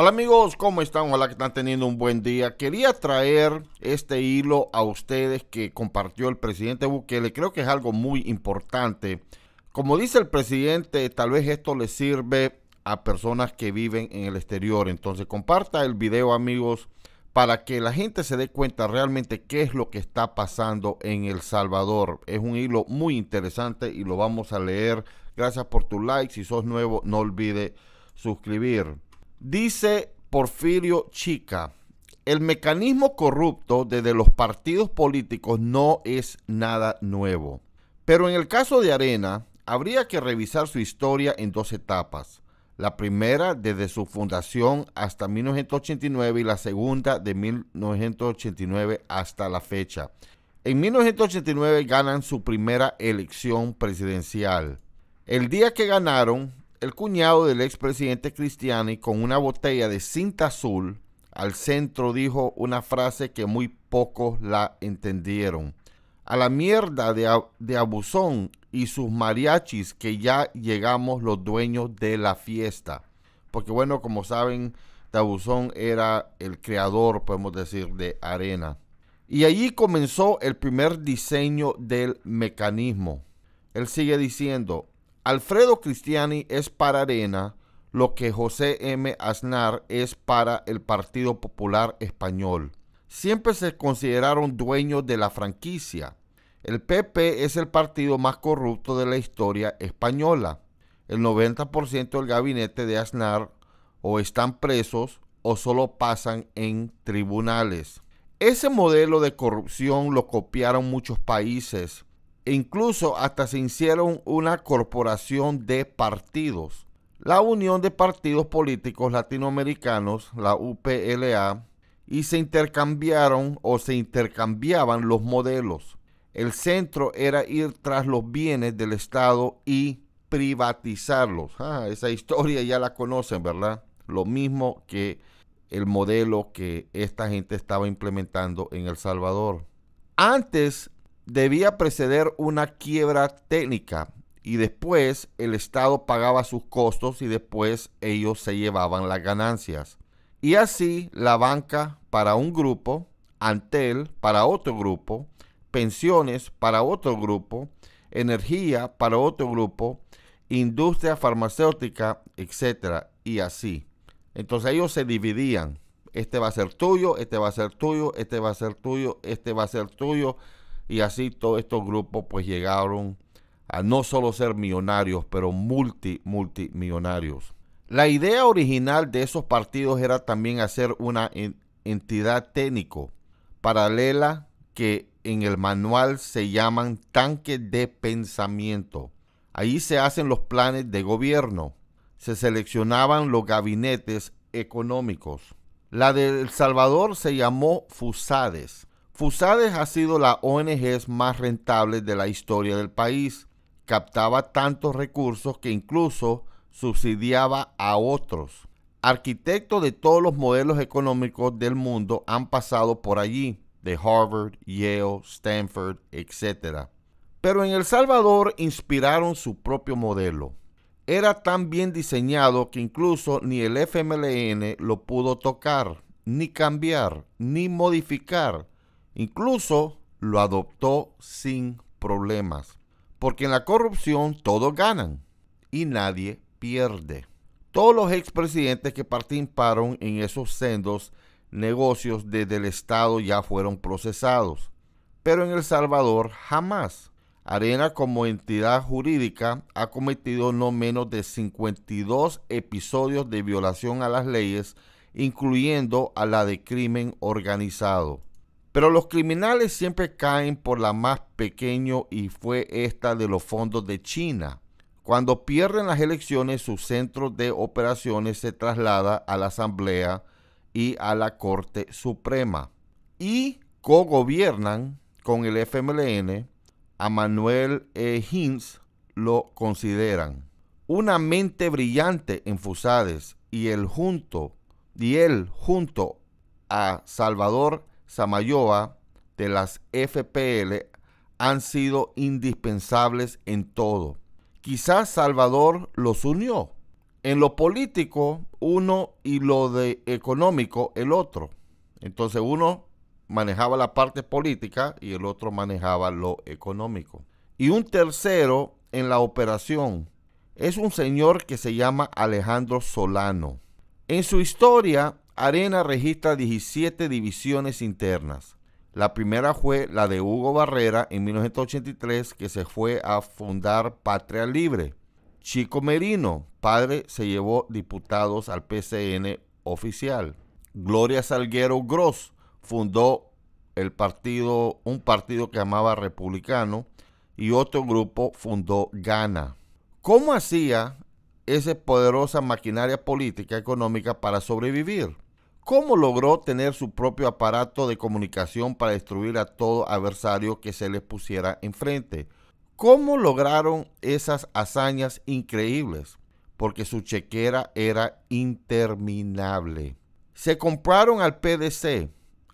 Hola amigos, ¿cómo están? Hola que están teniendo un buen día. Quería traer este hilo a ustedes que compartió el presidente Bukele. Creo que es algo muy importante. Como dice el presidente, tal vez esto le sirve a personas que viven en el exterior. Entonces comparta el video amigos para que la gente se dé cuenta realmente qué es lo que está pasando en El Salvador. Es un hilo muy interesante y lo vamos a leer. Gracias por tu like. Si sos nuevo, no olvide suscribir. Dice Porfirio Chica, el mecanismo corrupto desde los partidos políticos no es nada nuevo. Pero en el caso de Arena, habría que revisar su historia en dos etapas. La primera desde su fundación hasta 1989 y la segunda de 1989 hasta la fecha. En 1989 ganan su primera elección presidencial. El día que ganaron, el cuñado del expresidente Cristiani con una botella de cinta azul al centro dijo una frase que muy pocos la entendieron. A la mierda de, Abusón y sus mariachis que ya llegamos los dueños de la fiesta. Porque bueno, como saben, Tabuzón era el creador, podemos decir, de Arena. Y allí comenzó el primer diseño del mecanismo. Él sigue diciendo, Alfredo Cristiani es para Arena lo que José M. Aznar es para el Partido Popular Español. Siempre se consideraron dueños de la franquicia. El PP es el partido más corrupto de la historia española. El 90% del gabinete de Aznar o están presos o solo pasan en tribunales. Ese modelo de corrupción lo copiaron muchos países, e incluso hasta se hicieron una corporación de partidos. La Unión de Partidos Políticos Latinoamericanos, la UPLA, y se intercambiaron o se intercambiaban los modelos. El centro era ir tras los bienes del Estado y privatizarlos. Ah, esa historia ya la conocen, ¿verdad? Lo mismo que el modelo que esta gente estaba implementando en El Salvador. Antes debía preceder una quiebra técnica y después el Estado pagaba sus costos y después ellos se llevaban las ganancias. Y así la banca para un grupo, Antel para otro grupo, pensiones para otro grupo, energía para otro grupo, industria farmacéutica, etcétera, y así. Entonces ellos se dividían. Este va a ser tuyo, este va a ser tuyo, este va a ser tuyo, este va a ser tuyo. Y así todos estos grupos pues llegaron a no solo ser millonarios, pero multi, multimillonarios. La idea original de esos partidos era también hacer una entidad técnico paralela que en el manual se llaman tanques de pensamiento. Ahí se hacen los planes de gobierno, se seleccionaban los gabinetes económicos. La de El Salvador se llamó FUSADES, Fusades ha sido la ONG más rentable de la historia del país. Captaba tantos recursos que incluso subsidiaba a otros. Arquitectos de todos los modelos económicos del mundo han pasado por allí, de Harvard, Yale, Stanford, etc. Pero en El Salvador inspiraron su propio modelo. Era tan bien diseñado que incluso ni el FMLN lo pudo tocar, ni cambiar, ni modificar Incluso lo adoptó sin problemas, porque en la corrupción todos ganan y nadie pierde. Todos los expresidentes que participaron en esos sendos negocios desde el Estado ya fueron procesados, pero en El Salvador jamás. Arena como entidad jurídica ha cometido no menos de 52 episodios de violación a las leyes, incluyendo a la de crimen organizado. Pero los criminales siempre caen por la más pequeño y fue esta de los fondos de China. Cuando pierden las elecciones, su centro de operaciones se traslada a la Asamblea y a la Corte Suprema. Y cogobiernan con el FMLN, a Manuel e. Eh, Hinz lo consideran. Una mente brillante en Fusades y el junto, y él junto a Salvador Samayoa de las FPL han sido indispensables en todo. Quizás Salvador los unió. En lo político uno y lo de económico el otro. Entonces uno manejaba la parte política y el otro manejaba lo económico. Y un tercero en la operación es un señor que se llama Alejandro Solano. En su historia Arena registra 17 divisiones internas. La primera fue la de Hugo Barrera en 1983 que se fue a fundar Patria Libre. Chico Merino, padre, se llevó diputados al PCN oficial. Gloria Salguero Gross fundó el partido, un partido que llamaba Republicano y otro grupo fundó Gana. ¿Cómo hacía esa poderosa maquinaria política económica para sobrevivir? cómo logró tener su propio aparato de comunicación para destruir a todo adversario que se le pusiera enfrente. ¿Cómo lograron esas hazañas increíbles? Porque su chequera era interminable. Se compraron al PDC,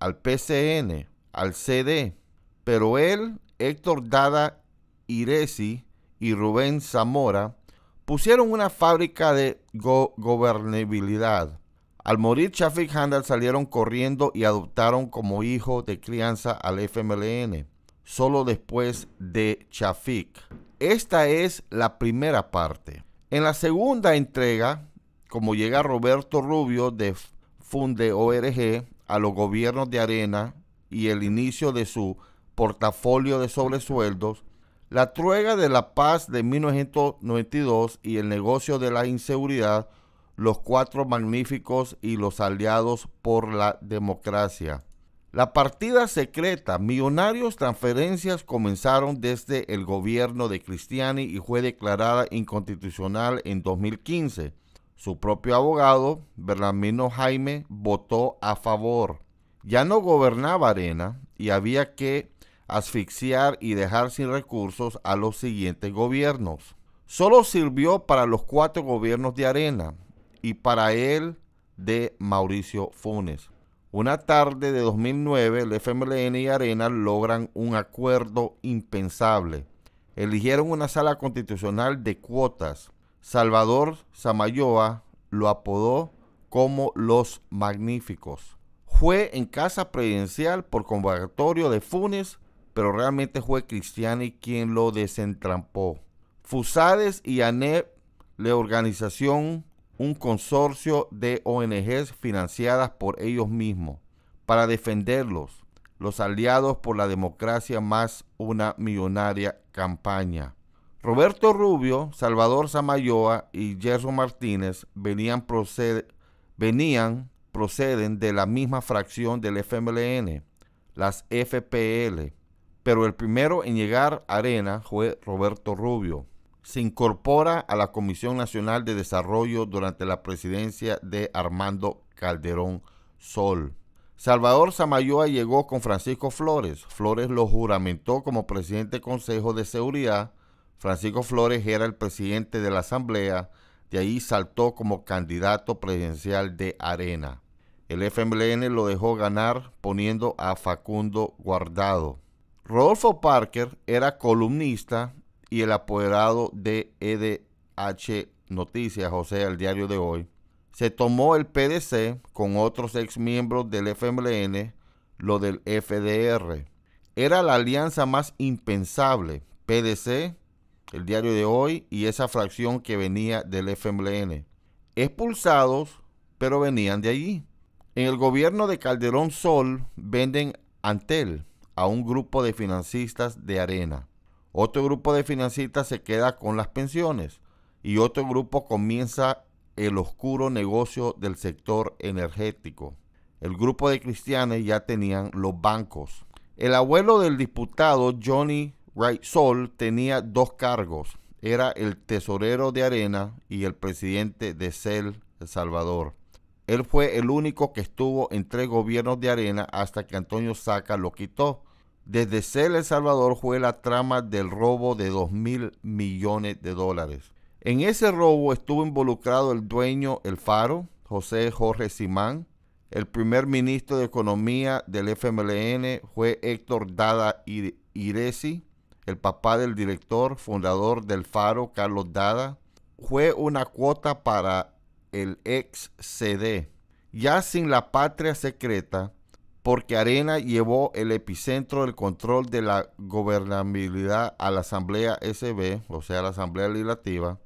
al PCN, al CD, pero él, Héctor Dada Iresi y Rubén Zamora pusieron una fábrica de gobernabilidad al morir Chafik Handel salieron corriendo y adoptaron como hijo de crianza al FMLN, solo después de Chafik. Esta es la primera parte. En la segunda entrega, como llega Roberto Rubio de Funde ORG a los gobiernos de Arena y el inicio de su portafolio de sobresueldos, la truega de la paz de 1992 y el negocio de la inseguridad los cuatro magníficos y los aliados por la democracia. La partida secreta, millonarios transferencias comenzaron desde el gobierno de Cristiani y fue declarada inconstitucional en 2015. Su propio abogado, Bernardino Jaime, votó a favor. Ya no gobernaba Arena y había que asfixiar y dejar sin recursos a los siguientes gobiernos. Solo sirvió para los cuatro gobiernos de Arena, y para él de Mauricio Funes. Una tarde de 2009, el FMLN y Arena logran un acuerdo impensable. Eligieron una sala constitucional de cuotas. Salvador Samayoa lo apodó como Los Magníficos. Fue en casa presidencial por convocatorio de Funes, pero realmente fue Cristiani quien lo desentrampó. Fusades y ANEP, la organización un consorcio de ONGs financiadas por ellos mismos para defenderlos, los aliados por la democracia más una millonaria campaña. Roberto Rubio, Salvador Samayoa y Gerson Martínez venían, venían proceden de la misma fracción del FMLN, las FPL, pero el primero en llegar a Arena fue Roberto Rubio se incorpora a la Comisión Nacional de Desarrollo durante la presidencia de Armando Calderón Sol. Salvador Samayoa llegó con Francisco Flores. Flores lo juramentó como presidente del Consejo de Seguridad. Francisco Flores era el presidente de la Asamblea. De ahí saltó como candidato presidencial de Arena. El FMLN lo dejó ganar poniendo a Facundo Guardado. Rodolfo Parker era columnista y el apoderado de EDH Noticias, o sea, el diario de hoy, se tomó el PDC con otros exmiembros del FMLN, lo del FDR. Era la alianza más impensable, PDC, el diario de hoy y esa fracción que venía del FMLN. Expulsados, pero venían de allí. En el gobierno de Calderón Sol venden Antel a un grupo de financistas de arena. Otro grupo de financistas se queda con las pensiones y otro grupo comienza el oscuro negocio del sector energético. El grupo de cristianos ya tenían los bancos. El abuelo del diputado Johnny Wright Sol tenía dos cargos. Era el tesorero de Arena y el presidente de Cel Salvador. Él fue el único que estuvo en tres gobiernos de Arena hasta que Antonio Saca lo quitó. Desde CEL El Salvador fue la trama del robo de 2 mil millones de dólares. En ese robo estuvo involucrado el dueño El Faro, José Jorge Simán. El primer ministro de Economía del FMLN fue Héctor Dada Iresi, el papá del director, fundador del Faro, Carlos Dada. Fue una cuota para el ex CD. Ya sin la patria secreta, porque Arena llevó el epicentro del control de la gobernabilidad a la Asamblea SB, o sea, la Asamblea Legislativa.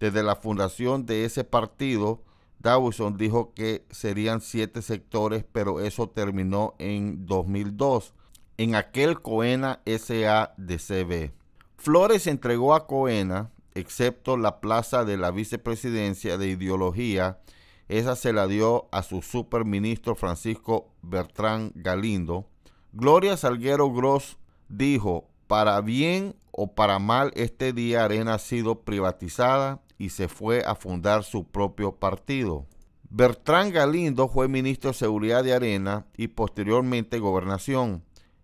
Desde la fundación de ese partido, Dawson dijo que serían siete sectores, pero eso terminó en 2002, en aquel Coena SA de CB. Flores entregó a Coena, excepto la plaza de la vicepresidencia de ideología, esa se la dio a su superministro Francisco Bertrán Galindo. Gloria Salguero Gross dijo, para bien o para mal, este día Arena ha sido privatizada y se fue a fundar su propio partido. Bertrán Galindo fue ministro de Seguridad de Arena y posteriormente Gobernación.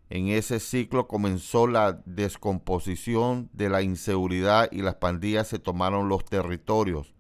En ese ciclo comenzó la descomposición de la inseguridad y las pandillas se tomaron los territorios.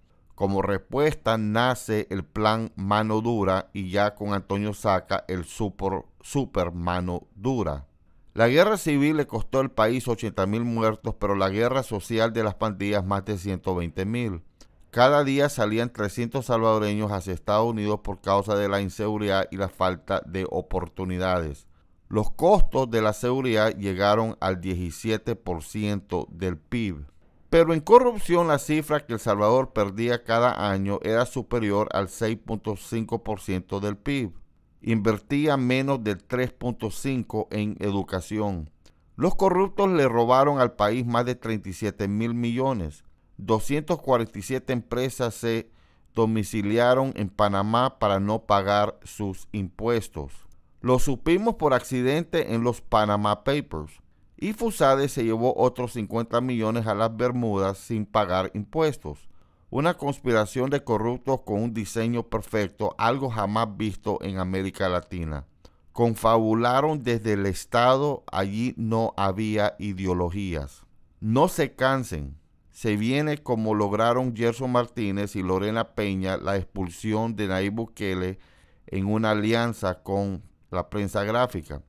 Como respuesta nace el plan mano dura y ya con Antonio Saca el super, mano dura. La guerra civil le costó al país 80.000 muertos, pero la guerra social de las pandillas más de mil. Cada día salían 300 salvadoreños hacia Estados Unidos por causa de la inseguridad y la falta de oportunidades. Los costos de la seguridad llegaron al 17% del PIB. Pero en corrupción la cifra que El Salvador perdía cada año era superior al 6.5% del PIB. Invertía menos del 3.5% en educación. Los corruptos le robaron al país más de 37 mil millones. 247 empresas se domiciliaron en Panamá para no pagar sus impuestos. Lo supimos por accidente en los Panama Papers y Fusade se llevó otros 50 millones a las Bermudas sin pagar impuestos. Una conspiración de corruptos con un diseño perfecto, algo jamás visto en América Latina. Confabularon desde el Estado, allí no había ideologías. No se cansen, se viene como lograron Gerson Martínez y Lorena Peña la expulsión de Nayib Bukele en una alianza con la prensa gráfica.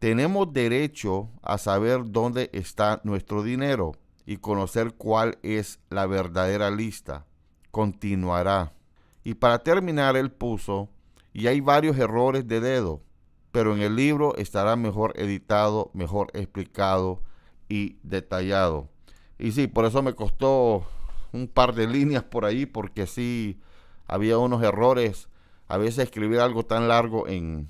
Tenemos derecho a saber dónde está nuestro dinero y conocer cuál es la verdadera lista. Continuará. Y para terminar, él puso, y hay varios errores de dedo, pero en el libro estará mejor editado, mejor explicado y detallado. Y sí, por eso me costó un par de líneas por ahí, porque sí había unos errores. A veces escribir algo tan largo en,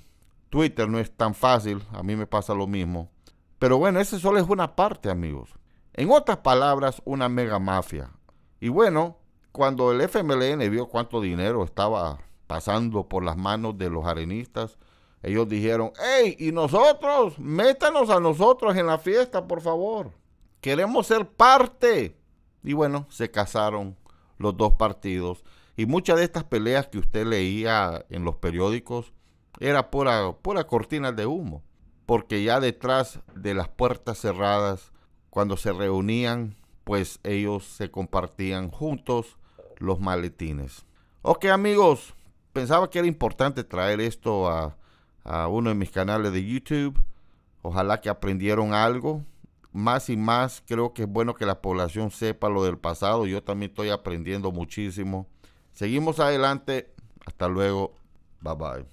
Twitter no es tan fácil, a mí me pasa lo mismo. Pero bueno, ese solo es una parte, amigos. En otras palabras, una mega mafia. Y bueno, cuando el FMLN vio cuánto dinero estaba pasando por las manos de los arenistas, ellos dijeron, hey, y nosotros, métanos a nosotros en la fiesta, por favor. Queremos ser parte. Y bueno, se casaron los dos partidos. Y muchas de estas peleas que usted leía en los periódicos era pura, cortina de humo, porque ya detrás de las puertas cerradas, cuando se reunían, pues ellos se compartían juntos los maletines. Ok amigos, pensaba que era importante traer esto a, a uno de mis canales de YouTube. Ojalá que aprendieron algo. Más y más creo que es bueno que la población sepa lo del pasado. Yo también estoy aprendiendo muchísimo. Seguimos adelante. Hasta luego. Bye bye.